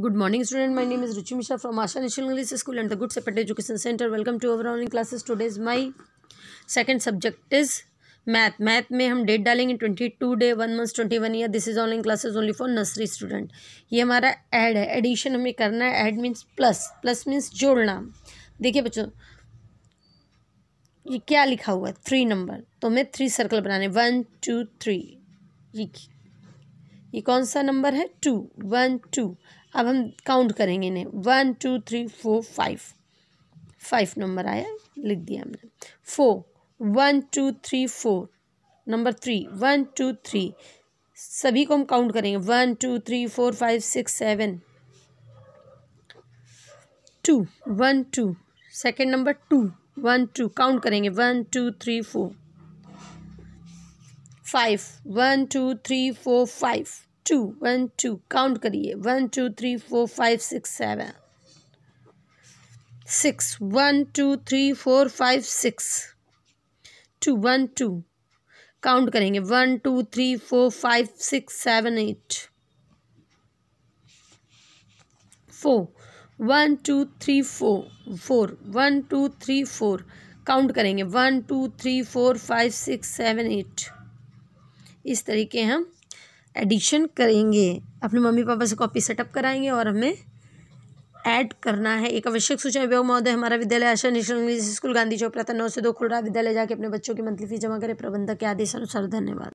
good morning student my name is Ruchi Mishra from Asha national English school and the good separate education centre welcome to our online classes today is my second subject is math math में हम date डालेंगे twenty two day one month twenty one year this is online classes only for nursery student ये हमारा add है addition हमें करना है add means plus plus means जोड़ना देखिए बच्चों ये क्या लिखा हुआ है थ्री नंबर तो हमें थ्री सर्कल बनाने वन टू थ्री ये कौन सा नंबर है टू वन टू अब हम काउंट करेंगे इन्हें one two three four five five number आया लिख दिया हमने four one two three four number three one two three सभी को हम काउंट करेंगे one two three four five six seven two one two second number two one two count करेंगे one two three four five one two three four five two one two count करिए one two three four five six seven six one two three four five six two one two count करेंगे one two three four five six seven eight four one two three four four one two three four count करेंगे one two three four five six seven eight इस तरीके हम addition करेंगे अपने mummy papa से copy setup कराएंगे और हमें ऐड करना है एक आवश्यक सूचना विभाग महोदय हमारा विद्यालय Asha national English school Gandhi Chowk प्रातः नौ से दो खुल रहा विद्यालय जाके अपने बच्चों की मंथली फीस जमा करें प्रबंधक के आदेश अनुसार धन्यवाद